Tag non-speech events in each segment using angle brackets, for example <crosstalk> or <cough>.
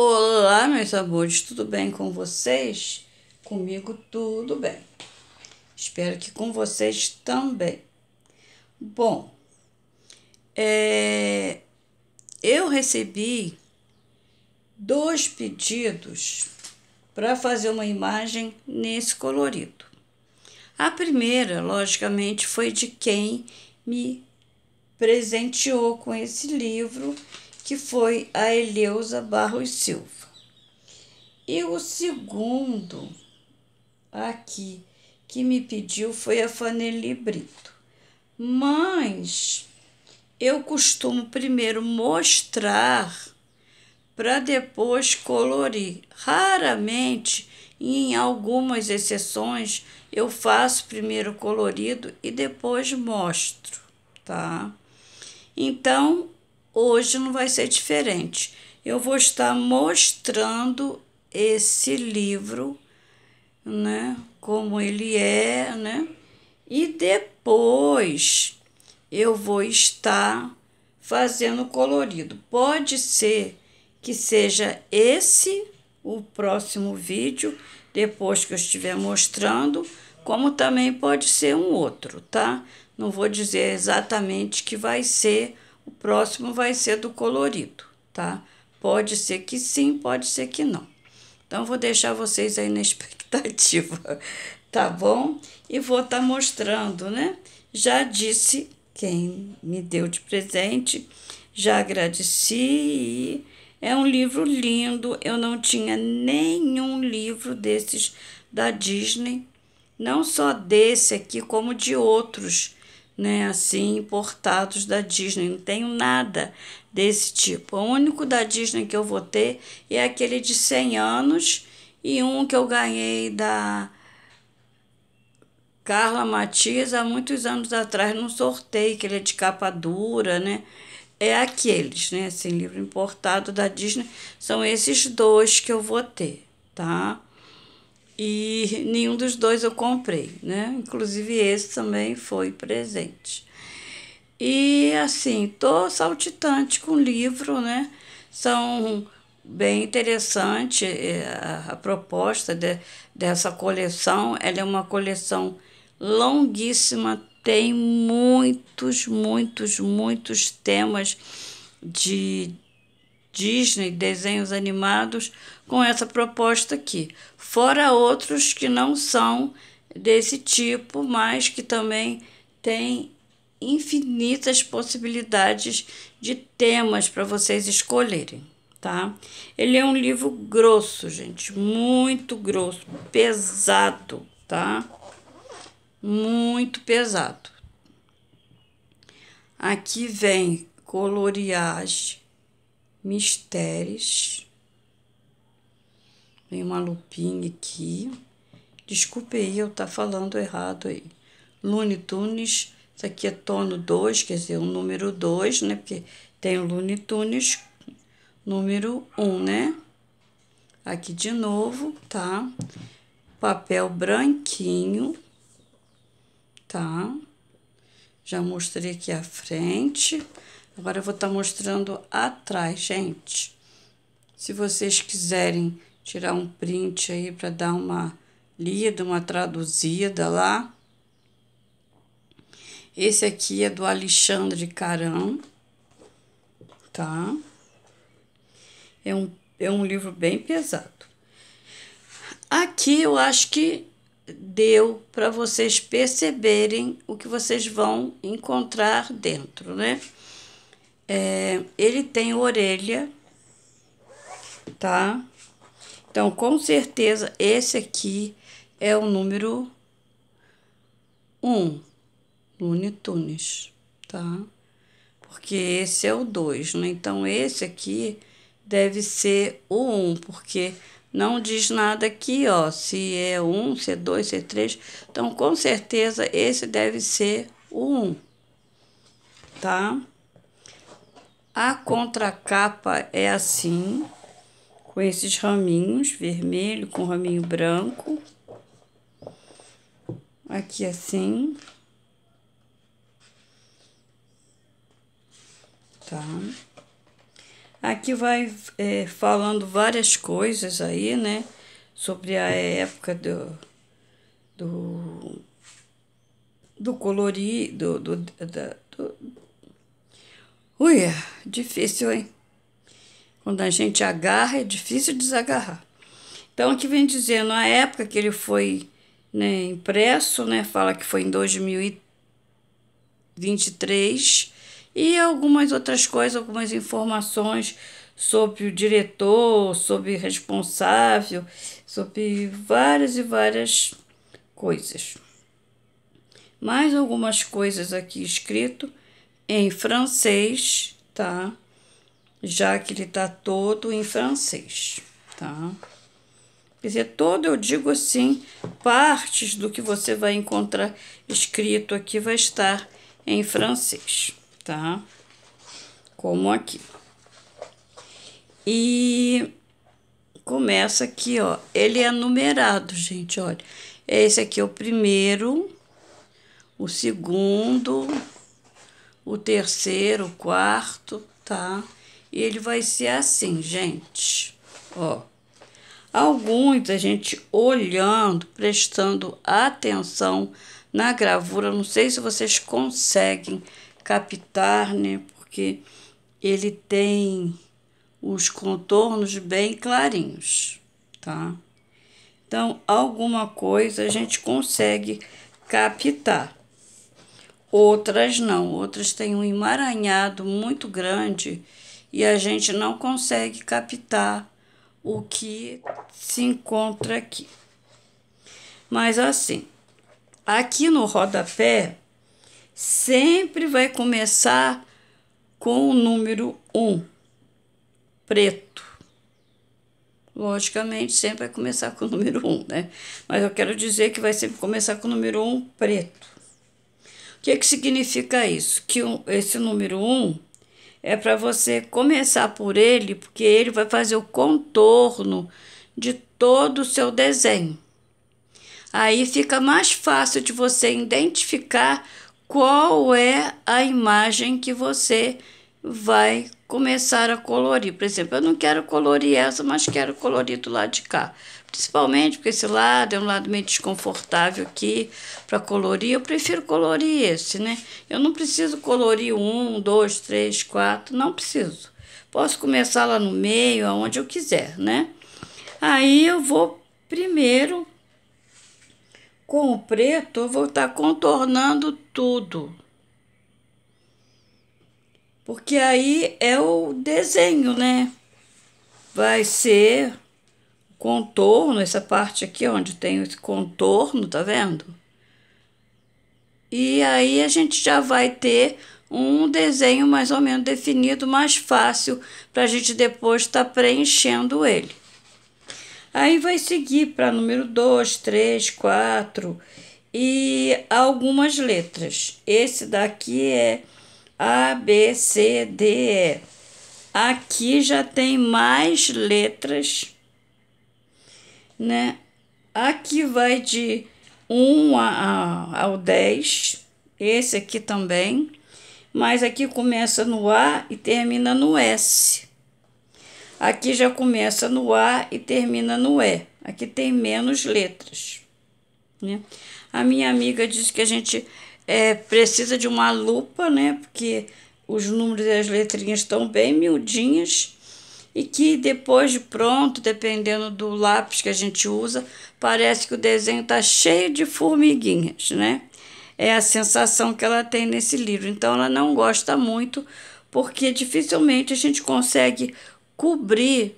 Olá, meus amores, tudo bem com vocês? Comigo tudo bem. Espero que com vocês também. Bom, é, eu recebi dois pedidos para fazer uma imagem nesse colorido. A primeira, logicamente, foi de quem me presenteou com esse livro que foi a Eleusa Barros Silva. E o segundo aqui que me pediu foi a Faneli Brito. Mas eu costumo primeiro mostrar para depois colorir. Raramente, em algumas exceções, eu faço primeiro colorido e depois mostro, tá? Então, Hoje não vai ser diferente. Eu vou estar mostrando esse livro, né? Como ele é, né? E depois eu vou estar fazendo colorido. Pode ser que seja esse o próximo vídeo, depois que eu estiver mostrando, como também pode ser um outro, tá? Não vou dizer exatamente que vai ser o próximo vai ser do colorido, tá? Pode ser que sim, pode ser que não. Então, vou deixar vocês aí na <laughs> expectativa, tá bom? E vou estar tá mostrando, né? Já disse quem me deu de presente, já agradeci. É um livro lindo, eu não tinha nenhum livro desses da Disney, não só desse aqui, como de outros né, assim, importados da Disney. Não tenho nada desse tipo. O único da Disney que eu vou ter é aquele de 100 anos e um que eu ganhei da Carla Matias há muitos anos atrás num sorteio, que ele é de capa dura, né? É aqueles, né? Assim, livro importado da Disney. São esses dois que eu vou ter, tá? e nenhum dos dois eu comprei, né? Inclusive esse também foi presente. E assim, tô saltitante com o livro, né? São bem interessante é, a, proposta de, dessa coleção. Ela é uma coleção longuíssima, tem muitos, muitos, muitos temas de Disney, desenhos animados, com essa proposta aqui. Fora outros que não são desse tipo, mas que também têm infinitas possibilidades de temas para vocês escolherem, tá? Ele é um livro grosso, gente, muito grosso, pesado, tá? Muito pesado. Aqui vem colorear mistérios. Vem uma lupinha aqui. Desculpe aí, eu tá falando errado aí. Lune Tunes, isso aqui é tono 2, quer dizer, o número 2, né? Porque tem o Lune Tunes número 1, um, né? Aqui de novo, tá? Papel branquinho, tá? Já mostrei aqui a frente. Agora, eu vou estar tá mostrando atrás, gente. Se vocês quiserem tirar um print aí para dar uma lida, uma traduzida lá. Esse aqui é do Alexandre Caram, tá? É um, é um livro bem pesado. Aqui eu acho que deu para vocês perceberem o que vocês vão encontrar dentro, né? É, ele tem orelha, tá? Então, com certeza, esse aqui é o número 1, um, Looney Tunes, tá? Porque esse é o 2, né? Então, esse aqui deve ser o 1, porque não diz nada aqui, ó, se é 1, se é 2, se é 3. Então, com certeza, esse deve ser o 1, um, Tá? A contracapa é assim, com esses raminhos vermelho com raminho branco. Aqui assim. Tá? Aqui vai é, falando várias coisas aí, né? Sobre a época do, do, do colorido, do, do, do Ui, é difícil, hein? Quando a gente agarra, é difícil desagarrar. Então, aqui vem dizendo a época que ele foi né, impresso, né? Fala que foi em 2023 e algumas outras coisas, algumas informações sobre o diretor, sobre responsável, sobre várias e várias coisas. Mais algumas coisas aqui escrito em francês, tá? Já que ele tá todo em francês, tá? Quer dizer, todo eu digo assim, partes do que você vai encontrar escrito aqui vai estar em francês, tá? Como aqui. E começa aqui, ó. Ele é numerado, gente, olha. Esse aqui é o primeiro, o segundo, o terceiro, o quarto, tá? E ele vai ser assim, gente, ó. Alguns a gente olhando, prestando atenção na gravura, não sei se vocês conseguem captar, né? Porque ele tem os contornos bem clarinhos, tá? Então, alguma coisa a gente consegue captar. Outras não, outras têm um emaranhado muito grande e a gente não consegue captar o que se encontra aqui. Mas assim, aqui no rodapé sempre vai começar com o número 1, um, preto. Logicamente, sempre vai começar com o número 1, um, né? Mas eu quero dizer que vai sempre começar com o número 1, um, preto. O que, que significa isso? Que um, esse número 1 um é para você começar por ele, porque ele vai fazer o contorno de todo o seu desenho. Aí fica mais fácil de você identificar qual é a imagem que você vai começar a colorir. Por exemplo, eu não quero colorir essa, mas quero colorir do lado de cá. Principalmente porque esse lado é um lado meio desconfortável aqui para colorir. Eu prefiro colorir esse, né? Eu não preciso colorir um, dois, três, quatro, não preciso. Posso começar lá no meio, aonde eu quiser, né? Aí eu vou primeiro com o preto, eu vou estar tá contornando tudo porque aí é o desenho, né? Vai ser contorno, essa parte aqui onde tem esse contorno, tá vendo? E aí a gente já vai ter um desenho mais ou menos definido, mais fácil para a gente depois estar tá preenchendo ele. Aí vai seguir para número 2, 3, 4 e algumas letras. Esse daqui é a, B, C, D, E. Aqui já tem mais letras, né? Aqui vai de 1 a, a, ao 10, esse aqui também, mas aqui começa no A e termina no S. Aqui já começa no A e termina no E. Aqui tem menos letras, né? A minha amiga disse que a gente é, precisa de uma lupa, né? Porque os números e as letrinhas estão bem miudinhas e que depois de pronto, dependendo do lápis que a gente usa, parece que o desenho está cheio de formiguinhas, né? É a sensação que ela tem nesse livro. Então ela não gosta muito porque dificilmente a gente consegue cobrir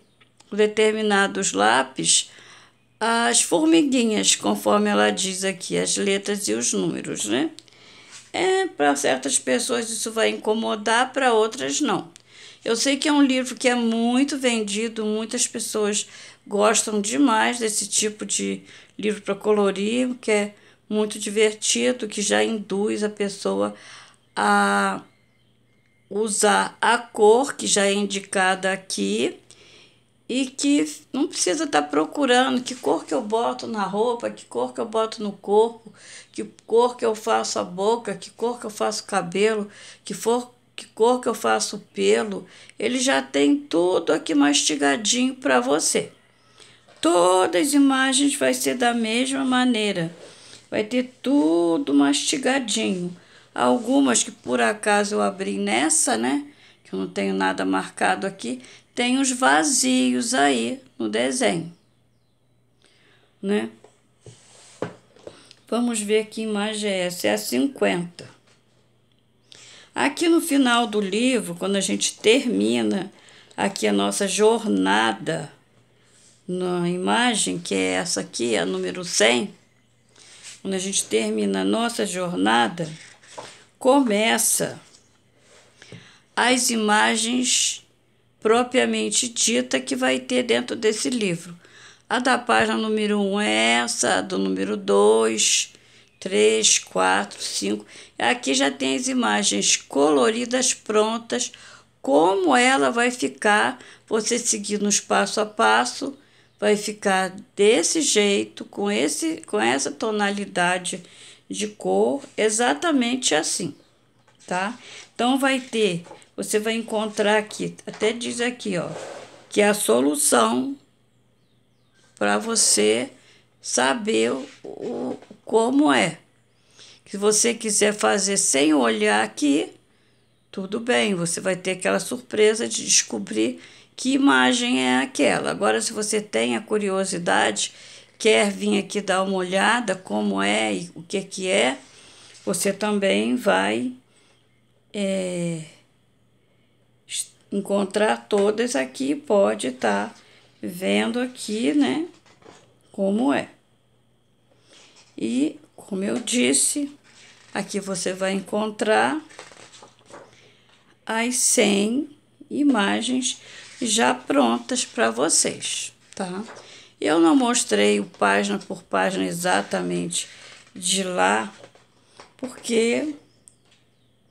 determinados lápis as formiguinhas, conforme ela diz aqui, as letras e os números, né? É, para certas pessoas isso vai incomodar, para outras não. Eu sei que é um livro que é muito vendido, muitas pessoas gostam demais desse tipo de livro para colorir, que é muito divertido, que já induz a pessoa a usar a cor que já é indicada aqui e que não precisa estar tá procurando que cor que eu boto na roupa, que cor que eu boto no corpo, que cor que eu faço a boca, que cor que eu faço o cabelo, que, for, que cor que eu faço o pelo. Ele já tem tudo aqui mastigadinho para você. Todas as imagens vai ser da mesma maneira. Vai ter tudo mastigadinho. Algumas que por acaso eu abri nessa, né? que eu não tenho nada marcado aqui, tem os vazios aí no desenho, né? Vamos ver que imagem é essa, é a 50. Aqui no final do livro, quando a gente termina aqui a nossa jornada na imagem, que é essa aqui, a número 100, quando a gente termina a nossa jornada, começa as imagens propriamente dita que vai ter dentro desse livro. A da página número 1 um é essa, a do número 2, 3, 4, 5. Aqui já tem as imagens coloridas prontas, como ela vai ficar, você seguindo os passo a passo, vai ficar desse jeito, com, esse, com essa tonalidade de cor, exatamente assim, tá? Então, vai ter você vai encontrar aqui, até diz aqui, ó, que é a solução para você saber o, o, como é. Se você quiser fazer sem olhar aqui, tudo bem, você vai ter aquela surpresa de descobrir que imagem é aquela. Agora, se você tem a curiosidade, quer vir aqui dar uma olhada como é e o que, que é, você também vai. É, encontrar todas aqui, pode estar tá vendo aqui, né, como é. E, como eu disse, aqui você vai encontrar as 100 imagens já prontas para vocês, tá? Eu não mostrei o página por página exatamente de lá, porque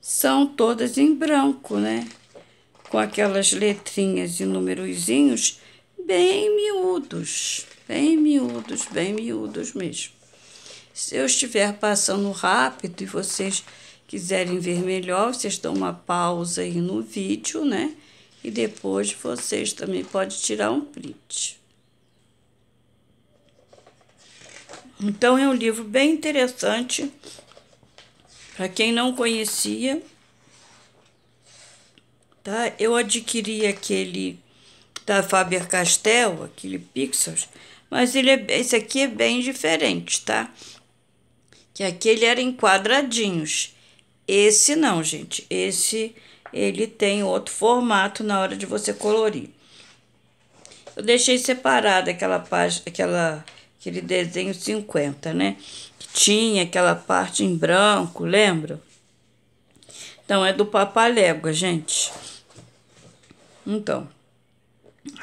são todas em branco, né? com aquelas letrinhas e númerozinhos bem miúdos, bem miúdos, bem miúdos mesmo. Se eu estiver passando rápido e vocês quiserem ver melhor, vocês dão uma pausa aí no vídeo, né? E depois vocês também podem tirar um print. Então, é um livro bem interessante para quem não conhecia tá? Eu adquiri aquele da Faber-Castell, aquele Pixels, mas ele é, esse aqui é bem diferente, tá? Que aquele era em quadradinhos. Esse não, gente. Esse ele tem outro formato na hora de você colorir. Eu deixei separada aquela página, aquela aquele desenho 50, né? Que tinha aquela parte em branco, lembra? Então, é do papalégua, gente. Então,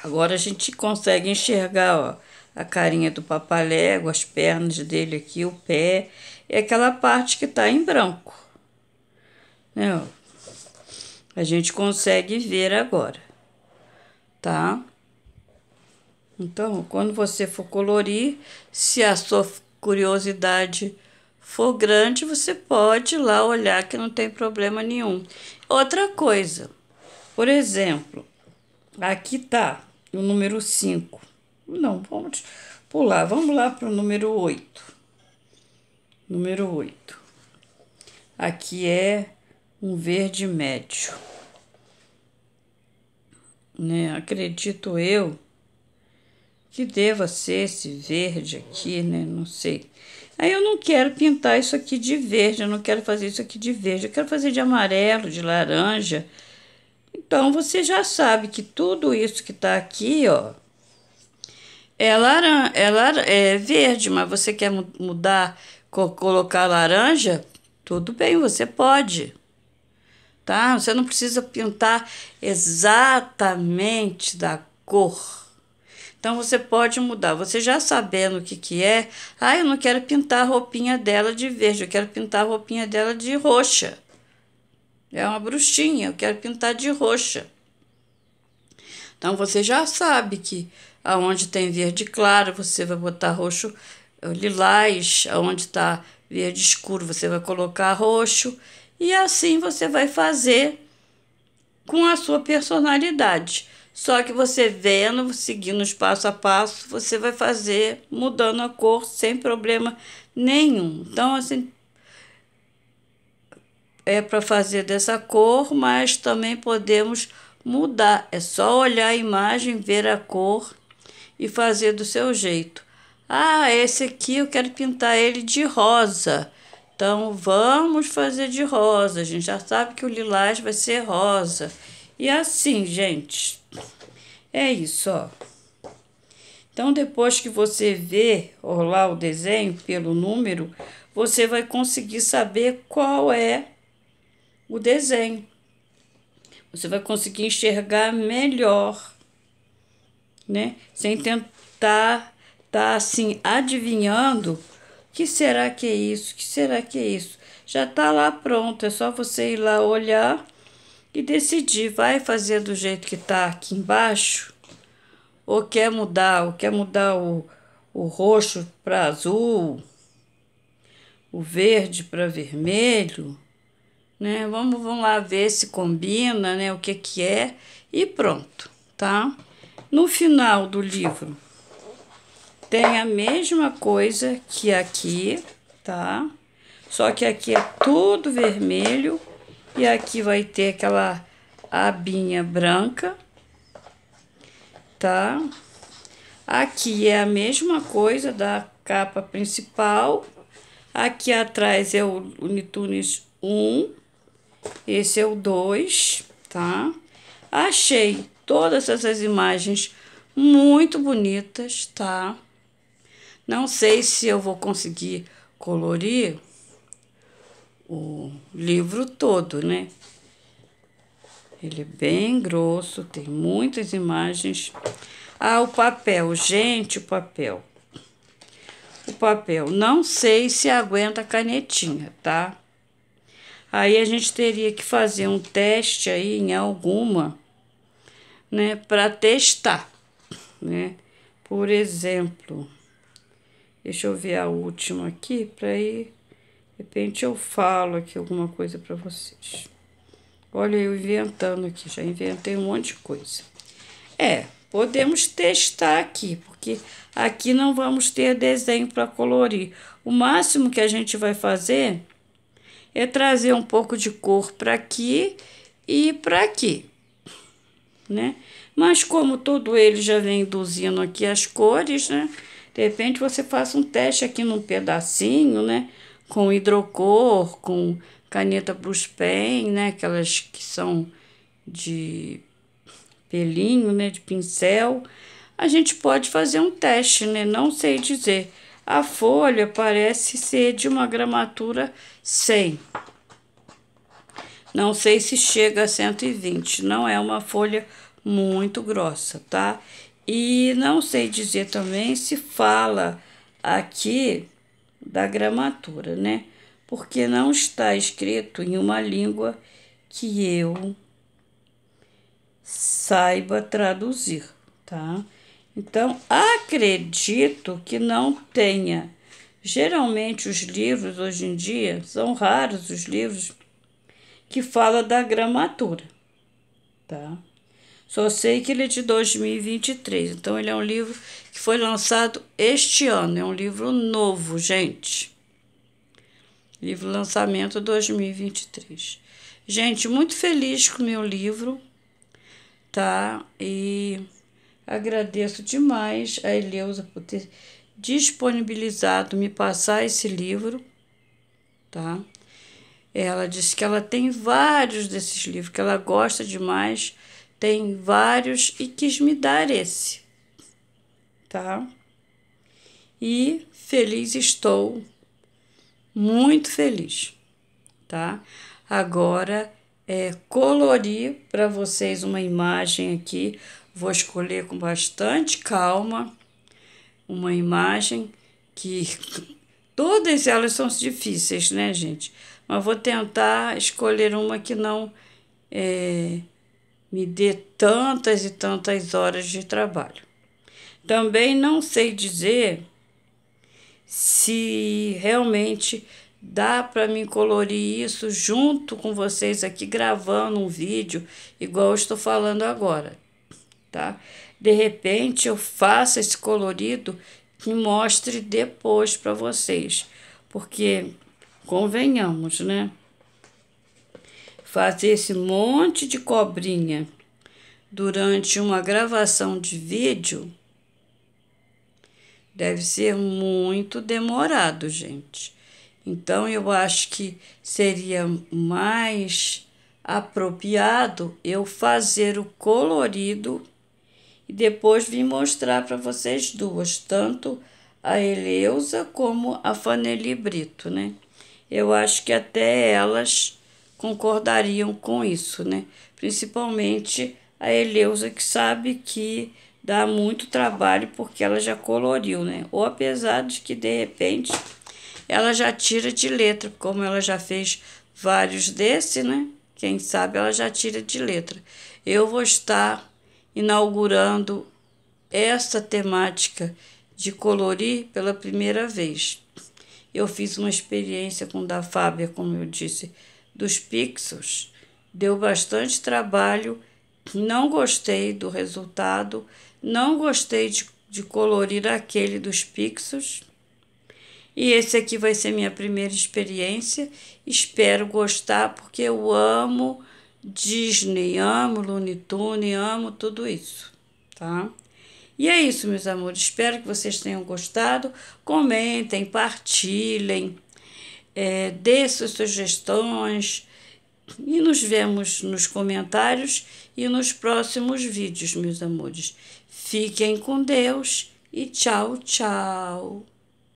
agora a gente consegue enxergar, ó, a carinha do papalégua, as pernas dele aqui, o pé, e aquela parte que tá em branco. Né, ó. A gente consegue ver agora, tá? Então, quando você for colorir, se a sua curiosidade for grande, você pode ir lá olhar que não tem problema nenhum. Outra coisa, por exemplo, aqui tá o número 5. Não, vamos pular, vamos lá para o número 8. Número 8. Aqui é um verde médio. Né? Acredito eu que deva ser esse verde aqui, né? Não sei Aí eu não quero pintar isso aqui de verde, eu não quero fazer isso aqui de verde, eu quero fazer de amarelo, de laranja. Então, você já sabe que tudo isso que tá aqui, ó, é, laran é, lar é verde, mas você quer mudar, co colocar laranja, tudo bem, você pode. Tá? Você não precisa pintar exatamente da cor. Então você pode mudar. Você já sabendo o que, que é, ah, eu não quero pintar a roupinha dela de verde, eu quero pintar a roupinha dela de roxa. É uma bruxinha, eu quero pintar de roxa. Então você já sabe que aonde tem verde claro, você vai botar roxo eh, lilás, aonde está verde escuro, você vai colocar roxo. E assim você vai fazer com a sua personalidade. Só que você vendo, seguindo os passo a passo, você vai fazer mudando a cor sem problema nenhum. Então, assim, é para fazer dessa cor, mas também podemos mudar. É só olhar a imagem, ver a cor e fazer do seu jeito. Ah, esse aqui eu quero pintar ele de rosa. Então vamos fazer de rosa. A gente já sabe que o lilás vai ser rosa. E assim, gente, é isso, ó. Então, depois que você vê ó, lá o desenho pelo número, você vai conseguir saber qual é o desenho. Você vai conseguir enxergar melhor, né? Sem tentar tá assim adivinhando que será que é isso, que será que é isso. Já tá lá pronto, é só você ir lá olhar e decidir, vai fazer do jeito que está aqui embaixo, ou quer mudar, ou quer mudar o, o roxo para azul, o verde para vermelho, né? Vamos, vamos lá ver se combina, né? O que que é e pronto, tá? No final do livro tem a mesma coisa que aqui, tá? Só que aqui é tudo vermelho e aqui vai ter aquela abinha branca, tá? Aqui é a mesma coisa da capa principal. Aqui atrás é o Unitunes 1, esse é o 2, tá? Achei todas essas imagens muito bonitas, tá? Não sei se eu vou conseguir colorir o livro todo, né? Ele é bem grosso, tem muitas imagens. Ah, o papel, gente, o papel. O papel, não sei se aguenta a canetinha, tá? Aí a gente teria que fazer um teste aí em alguma, né, para testar, né? Por exemplo, deixa eu ver a última aqui para ir de repente eu falo aqui alguma coisa para vocês. Olha, eu inventando aqui, já inventei um monte de coisa. É, podemos testar aqui, porque aqui não vamos ter desenho para colorir. O máximo que a gente vai fazer é trazer um pouco de cor para aqui e para aqui, né? Mas como todo ele já vem induzindo aqui as cores, né? De repente você faça um teste aqui num pedacinho, né? com hidrocor, com caneta brush pen, né? Aquelas que são de pelinho, né? De pincel. A gente pode fazer um teste, né? Não sei dizer. A folha parece ser de uma gramatura 100. Não sei se chega a 120. Não é uma folha muito grossa, tá? E não sei dizer também se fala aqui da gramatura, né? Porque não está escrito em uma língua que eu saiba traduzir, tá? Então, acredito que não tenha. Geralmente, os livros hoje em dia são raros os livros que falam da gramatura, tá? Só sei que ele é de 2023. Então, ele é um livro que foi lançado este ano. É um livro novo, gente. Livro lançamento 2023. Gente, muito feliz com o meu livro, tá? E agradeço demais a Eleusa por ter disponibilizado me passar esse livro, tá? Ela disse que ela tem vários desses livros, que ela gosta demais tem vários e quis me dar esse, tá? E feliz estou, muito feliz, tá? Agora é colorir para vocês uma imagem aqui. Vou escolher com bastante calma uma imagem que <laughs> todas elas são difíceis, né, gente? Mas vou tentar escolher uma que não é, me dê tantas e tantas horas de trabalho. Também não sei dizer se realmente dá para me colorir isso junto com vocês aqui gravando um vídeo igual eu estou falando agora, tá? De repente eu faço esse colorido e mostre depois para vocês, porque convenhamos, né? fazer esse monte de cobrinha durante uma gravação de vídeo deve ser muito demorado, gente. Então eu acho que seria mais apropriado eu fazer o colorido e depois vir mostrar para vocês duas, tanto a Eleusa como a Faneli Brito, né? Eu acho que até elas concordariam com isso, né? Principalmente a Eleusa, que sabe que dá muito trabalho porque ela já coloriu, né? Ou apesar de que de repente ela já tira de letra, como ela já fez vários desse, né? Quem sabe ela já tira de letra. Eu vou estar inaugurando esta temática de colorir pela primeira vez. Eu fiz uma experiência com da Fábia, como eu disse, dos pixels. Deu bastante trabalho, não gostei do resultado, não gostei de, de colorir aquele dos pixels. E esse aqui vai ser minha primeira experiência. Espero gostar porque eu amo Disney, amo Looney Tunes, amo tudo isso, tá? E é isso, meus amores. Espero que vocês tenham gostado. Comentem, partilhem é, dê suas sugestões e nos vemos nos comentários e nos próximos vídeos, meus amores. Fiquem com Deus e tchau, tchau.